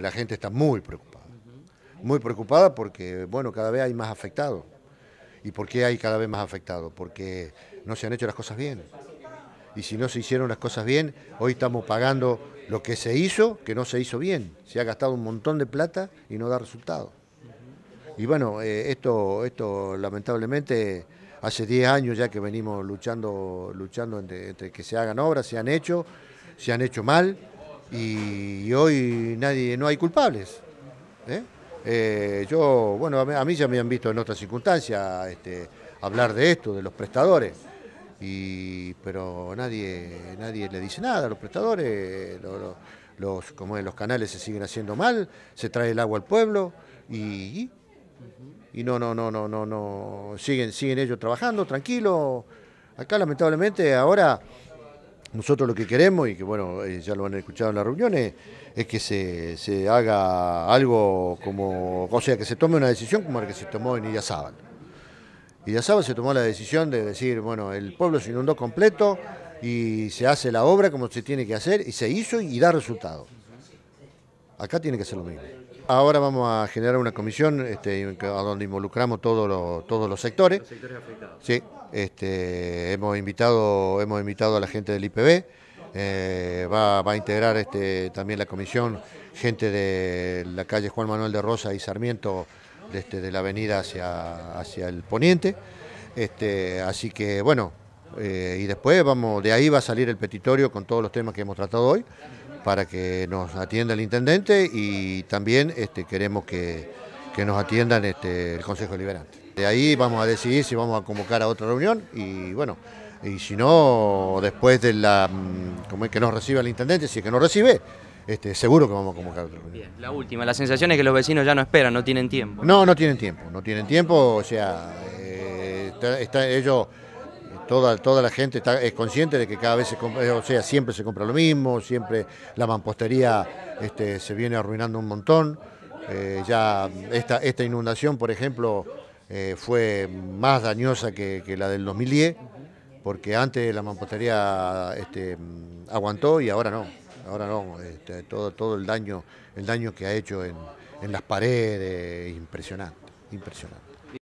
La gente está muy preocupada, muy preocupada porque, bueno, cada vez hay más afectados. ¿Y por qué hay cada vez más afectados? Porque no se han hecho las cosas bien. Y si no se hicieron las cosas bien, hoy estamos pagando lo que se hizo, que no se hizo bien. Se ha gastado un montón de plata y no da resultado. Y bueno, eh, esto, esto lamentablemente hace 10 años ya que venimos luchando, luchando entre que se hagan obras, se han hecho, se han hecho mal y hoy nadie, no hay culpables. ¿eh? Eh, yo, bueno, a mí ya me han visto en otras circunstancias este, hablar de esto, de los prestadores, pero nadie, nadie le dice nada a los prestadores, los, como en los canales se siguen haciendo mal, se trae el agua al pueblo y, y no, no, no, no, no, no, siguen, siguen ellos trabajando, tranquilos. Acá lamentablemente ahora nosotros lo que queremos, y que bueno, eh, ya lo han escuchado en las reuniones, es que se, haga algo como, o sea, que se tome una decisión como la que se tomó en Illazábal. Illazábal se tomó la decisión de decir, bueno, el pueblo se inundó completo y se hace la obra como se tiene que hacer, y se hizo y da resultado. Acá tiene que ser lo mismo. Ahora vamos a generar una comisión este, a donde involucramos todos los, todos los sectores. sectores afectados. Sí, este, hemos, invitado, hemos invitado a la gente del IPB, eh, va, a integrar este, también la comisión gente de la calle Juan Manuel de Rosa y Sarmiento de, de la avenida hacia, hacia el poniente. así que bueno, eh, y después vamos, de ahí va a salir el petitorio con todos los temas que hemos tratado hoy para que nos atienda el intendente y también este, queremos que, nos atiendan este, el Consejo Deliberante. De ahí vamos a decidir si vamos a convocar a otra reunión y bueno, y si no, después de la mm, como es que nos reciba el intendente, si es que nos recibe, este, seguro que vamos a convocar otra reunión. la última, la sensación es que los vecinos ya no esperan, no tienen tiempo. No, no tienen tiempo, no tienen tiempo, o sea, eh, ellos toda, la gente es consciente de que cada vez se compra, eh, o sea, siempre se compra lo mismo, siempre la mampostería este, se viene arruinando un montón. Eh, ya esta, esta inundación, por ejemplo, eh, fue más dañosa que, la del 2010, porque antes la mampostería este, aguantó y ahora no. Ahora no, este, todo, todo el daño, el daño que ha hecho en, en las paredes, impresionante, impresionante.